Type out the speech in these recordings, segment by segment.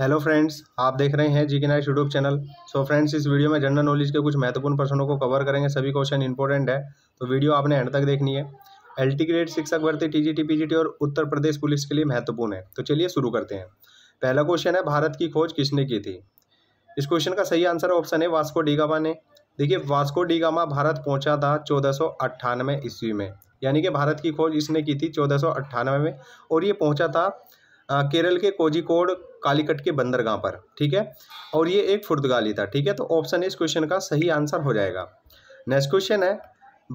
hello friends आप देख रहे हैं G K knight YouTube channel so friends इस वीडियो में जनरल नॉलेज के कुछ महत्वपूर्ण प्रश्नों को कवर करेंगे सभी क्वेश्चन इंपॉर्टेंट है तो वीडियो आपने एंड तक देखनी है एल टी ग्रेड शिक्षक भर्ती T G T P G T और उत्तर प्रदेश पुलिस के लिए महत्वपूर्ण है तो चलिए शुरू करते हैं पहला क्वेश्चन है भारत की खोज किसने की थी इस क्वेश्चन का सही आंसर ऑप्शन है वास्को डीगामा ने देखिए वास्को डीगामा भारत पहुँचा था चौदह सौ अट्ठानवे ईस्वी में यानी कि भारत की खोज इसने की थी चौदह सौ अट्ठानवे में और ये पहुँचा था केरल के कोजिकोड कालीकट के बंदरगाह पर ठीक है और ये एक फुर्दगाली था ठीक है तो ऑप्शन इस क्वेश्चन का सही आंसर हो जाएगा नेक्स्ट क्वेश्चन है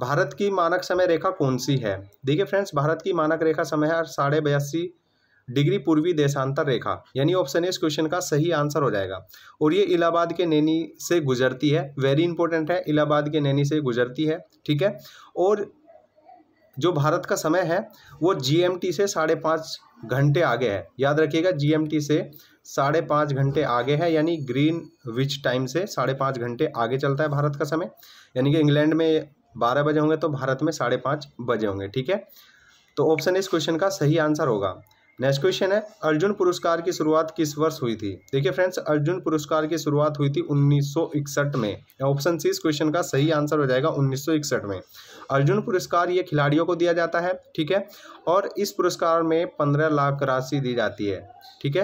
भारत की मानक समय रेखा कौन सी है देखिए फ्रेंड्स भारत की मानक रेखा समय है साढ़े बयासी डिग्री पूर्वी देशांतर रेखा यानी ऑप्शन इस क्वेश्चन का सही आंसर हो जाएगा और ये इलाहाबाद के नैनी से गुजरती है वेरी इंपॉर्टेंट है इलाहाबाद के नैनी से गुजरती है ठीक है और जो भारत का समय है वो जीएमटी से साढ़े पाँच घंटे आगे है याद रखिएगा जीएमटी से साढ़े पाँच घंटे आगे है यानी ग्रीन विच टाइम से साढ़े पाँच घंटे आगे चलता है भारत का समय यानी कि इंग्लैंड में बारह बजे होंगे तो भारत में साढ़े पाँच बजे होंगे ठीक है तो ऑप्शन इस क्वेश्चन का सही आंसर होगा नेक्स्ट क्वेश्चन है अर्जुन पुरस्कार की शुरुआत किस वर्ष हुई थी देखिए फ्रेंड्स अर्जुन पुरस्कार की शुरुआत हुई थी 1961 में ऑप्शन सी इस क्वेश्चन का सही आंसर हो जाएगा 1961 में अर्जुन पुरस्कार ये खिलाड़ियों को दिया जाता है ठीक है और इस पुरस्कार में पंद्रह लाख राशि दी जाती है ठीक है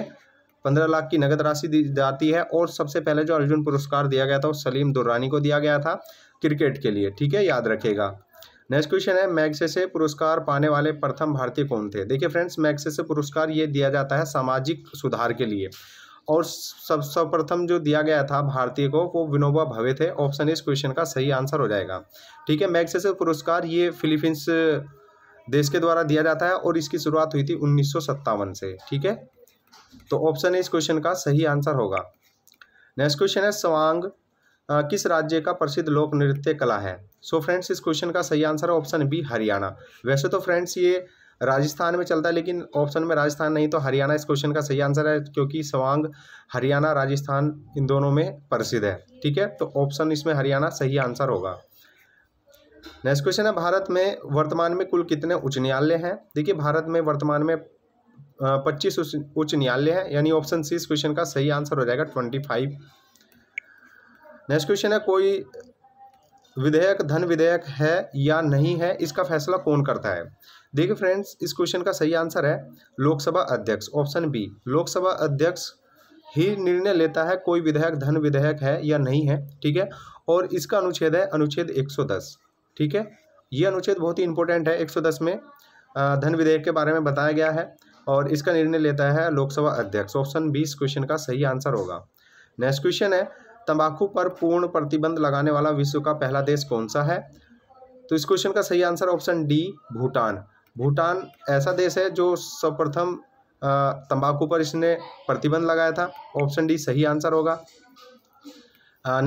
पंद्रह लाख की नगद राशि दी जाती है और सबसे पहले जो अर्जुन पुरस्कार दिया गया था वो सलीम दुर्रानी को दिया गया था क्रिकेट के लिए ठीक है याद रखेगा नेक्स्ट क्वेश्चन है मैग्सेसे पुरस्कार पाने वाले प्रथम भारतीय कौन थे देखिए फ्रेंड्स मैग्सेसे पुरस्कार ये दिया जाता है सामाजिक सुधार के लिए और सब सर्वप्रथम जो दिया गया था भारतीय को वो विनोबा भवे थे ऑप्शन इस क्वेश्चन का सही आंसर हो जाएगा ठीक है मैग्सेसे पुरस्कार ये फिलीपींस देश के द्वारा दिया जाता है और इसकी शुरुआत हुई थी उन्नीस से ठीक है तो ऑप्शन इस क्वेश्चन का सही आंसर होगा नेक्स्ट क्वेश्चन है स्वांग किस राज्य का प्रसिद्ध लोक नृत्य कला है सो so फ्रेंड्स इस क्वेश्चन का सही आंसर है ऑप्शन बी हरियाणा वैसे तो फ्रेंड्स ये राजस्थान में चलता है लेकिन ऑप्शन में राजस्थान नहीं तो हरियाणा इस क्वेश्चन का सही आंसर है क्योंकि सवांग हरियाणा राजस्थान इन दोनों में प्रसिद्ध है ठीक है तो ऑप्शन इसमें हरियाणा सही आंसर होगा नेक्स्ट क्वेश्चन है भारत में वर्तमान में कुल कितने उच्च न्यायालय हैं देखिए भारत में वर्तमान में पच्चीस उच्च न्यायालय हैं यानी ऑप्शन सी इस क्वेश्चन का सही आंसर हो जाएगा ट्वेंटी फाइव नेक्स्ट क्वेश्चन है कोई विधेयक धन विधेयक है या नहीं है इसका फैसला कौन करता है देखिए फ्रेंड्स इस क्वेश्चन का सही आंसर है लोकसभा अध्यक्ष ऑप्शन बी लोकसभा अध्यक्ष ही निर्णय लेता है कोई विधेयक धन विधेयक है या नहीं है ठीक है और इसका अनुच्छेद है अनुच्छेद 110 ठीक है ये अनुच्छेद बहुत ही इंपॉर्टेंट है 110 में धन विधेयक के बारे में बताया गया है और इसका निर्णय लेता है लोकसभा अध्यक्ष ऑप्शन बी इस क्वेश्चन का सही आंसर होगा नेक्स्ट क्वेश्चन है तंबाकू पर पूर्ण प्रतिबंध लगाने वाला विश्व का पहला देश कौन सा है तो इस क्वेश्चन का सही answer option D Bhutan Bhutan ऐसा देश है जो सर्वप्रथम तंबाकू पर इसने प्रतिबंध लगाया था ऑप्शन डी सही आंसर होगा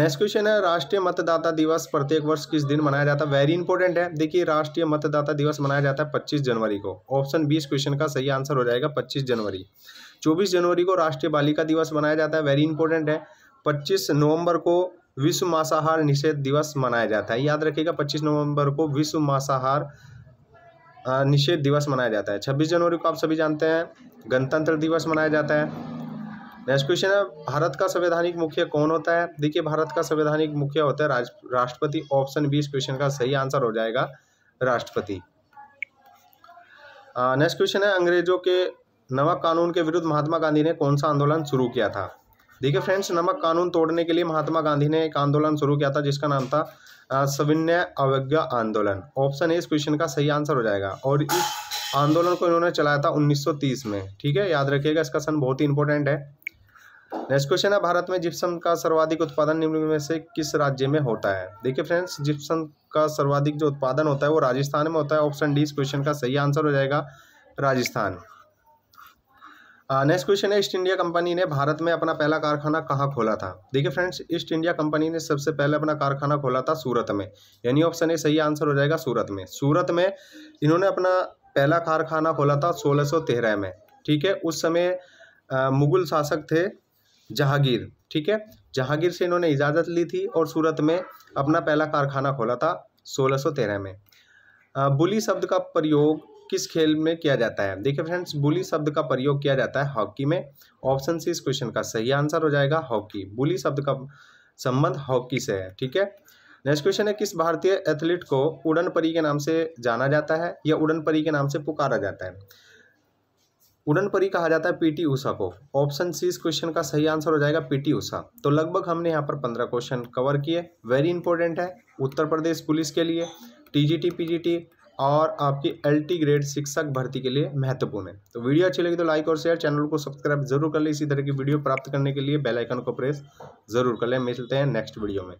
नेक्स्ट क्वेश्चन है राष्ट्रीय मतदाता दिवस प्रत्येक वर्ष किस दिन मनाया जाता है वेरी इंपॉर्टेंट है देखिए राष्ट्रीय मतदाता दिवस मनाया जाता है पच्चीस जनवरी को ऑप्शन बी इस क्वेश्चन का सही आंसर हो जाएगा पच्चीस जनवरी चौबीस जनवरी को राष्ट्रीय बालिका दिवस मनाया जाता है वेरी इंपॉर्टेंट है 25 नवंबर को विश्व मांसाहार निषेध दिवस मनाया जाता है याद रखिएगा 25 नवंबर को विश्व मांसाहार निषेध दिवस मनाया जाता है 26 जनवरी को आप सभी जानते हैं गणतंत्र दिवस मनाया जाता है नेक्स्ट क्वेश्चन है भारत का संवैधानिक मुखिया कौन होता है देखिए भारत का संवैधानिक मुखिया होता है राष्ट्रपति ऑप्शन बी इस क्वेश्चन का सही आंसर हो जाएगा राष्ट्रपति नेक्स्ट क्वेश्चन है अंग्रेजों के नवा कानून के विरुद्ध महात्मा गांधी ने कौन सा आंदोलन शुरू किया था देखिए फ्रेंड्स नमक कानून तोड़ने के लिए महात्मा गांधी ने एक आंदोलन शुरू किया था जिसका नाम था सविनय अवज्ञा आंदोलन ऑप्शन ए इस क्वेश्चन का सही आंसर हो जाएगा और इस आंदोलन को इन्होंने चलाया था 1930 में ठीक है याद रखिएगा इसका सन बहुत ही इंपॉर्टेंट है नेक्स्ट क्वेश्चन है भारत में जिप्सम का सर्वाधिक उत्पादन निम्न में से किस राज्य में होता है देखिए फ्रेंड्स जिप्सम का सर्वाधिक जो उत्पादन होता है वो राजस्थान में होता है ऑप्शन डी इस क्वेश्चन का सही आंसर हो जाएगा राजस्थान नेक्स्ट क्वेश्चन है ईस्ट इंडिया कंपनी ने भारत में अपना पहला कारखाना कहाँ खोला था देखिए फ्रेंड्स ईस्ट इंडिया कंपनी ने सबसे पहले अपना कारखाना खोला था सूरत में यानी ऑप्शन ए सही आंसर हो जाएगा सूरत में सूरत में इन्होंने अपना पहला कारखाना खोला था सोलह में ठीक है उस समय मुगल शासक थे जहांगीर ठीक है जहांगीर से इन्होंने इजाज़त ली थी और सूरत में अपना पहला कारखाना खोला था सोलह में बुली शब्द का प्रयोग किस खेल में किया जाता है देखिए फ्रेंड्स बुली शब्द का प्रयोग किया जाता है हॉकी में ऑप्शन सी इस क्वेश्चन का सही आंसर हो जाएगा हॉकी बुली शब्द का संबंध हॉकी से है ठीक है नेक्स्ट क्वेश्चन है किस भारतीय एथलीट को उड़न परी के नाम से जाना जाता है या उड़न परी के नाम से पुकारा जाता है उड़न परी कहा जाता है पीटी ऊषा को ऑप्शन सी इस क्वेश्चन का सही आंसर हो जाएगा पीटी ऊषा तो लगभग हमने यहाँ पर पंद्रह क्वेश्चन कवर किए वेरी इंपॉर्टेंट है उत्तर प्रदेश पुलिस के लिए टीजीटी पीजीटी और आपकी एल टी ग्रेड शिक्षक भर्ती के लिए महत्वपूर्ण है तो वीडियो अच्छी लगी तो लाइक और शेयर चैनल को सब्सक्राइब जरूर कर लें इसी तरह की वीडियो प्राप्त करने के लिए बेल आइकन को प्रेस जरूर कर लें मिलते हैं नेक्स्ट वीडियो में